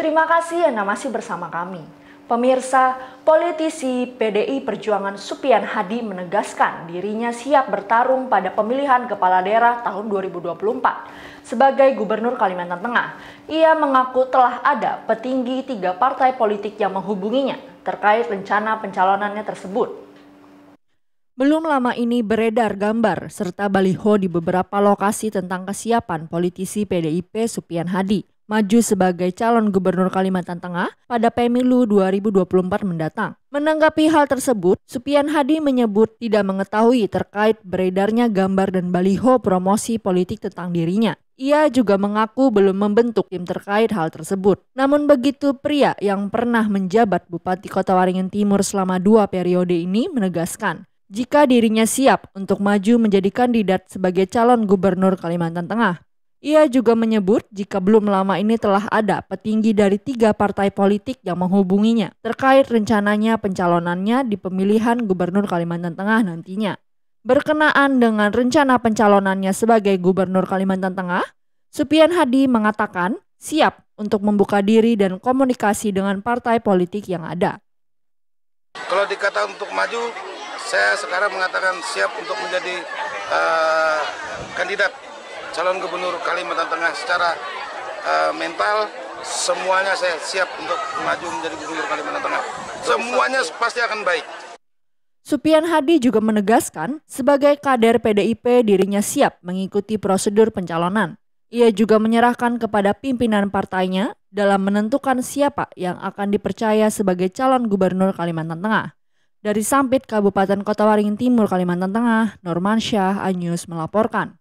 Terima kasih Anda masih bersama kami. Pemirsa, politisi PDI Perjuangan Supian Hadi menegaskan dirinya siap bertarung pada pemilihan kepala daerah tahun 2024 sebagai gubernur Kalimantan Tengah. Ia mengaku telah ada petinggi tiga partai politik yang menghubunginya terkait rencana pencalonannya tersebut. Belum lama ini beredar gambar serta baliho di beberapa lokasi tentang kesiapan politisi PDIP Supian Hadi maju sebagai calon gubernur Kalimantan Tengah pada pemilu 2024 mendatang. Menanggapi hal tersebut, Supian Hadi menyebut tidak mengetahui terkait beredarnya gambar dan baliho promosi politik tentang dirinya. Ia juga mengaku belum membentuk tim terkait hal tersebut. Namun begitu pria yang pernah menjabat Bupati Kota Waringin Timur selama dua periode ini menegaskan, jika dirinya siap untuk maju menjadi kandidat sebagai calon gubernur Kalimantan Tengah. Ia juga menyebut jika belum lama ini telah ada petinggi dari tiga partai politik yang menghubunginya terkait rencananya pencalonannya di pemilihan gubernur Kalimantan Tengah nantinya. Berkenaan dengan rencana pencalonannya sebagai gubernur Kalimantan Tengah, Supian Hadi mengatakan siap untuk membuka diri dan komunikasi dengan partai politik yang ada. Kalau dikata untuk maju, saya sekarang mengatakan siap untuk menjadi uh, kandidat calon gubernur Kalimantan Tengah secara uh, mental semuanya saya siap untuk maju menjadi gubernur Kalimantan Tengah. Semuanya pasti akan baik. Supian Hadi juga menegaskan, sebagai kader PDIP dirinya siap mengikuti prosedur pencalonan. Ia juga menyerahkan kepada pimpinan partainya dalam menentukan siapa yang akan dipercaya sebagai calon gubernur Kalimantan Tengah. Dari Sampit, Kabupaten Kota Waringin Timur, Kalimantan Tengah, Norman Syah, Anyus melaporkan.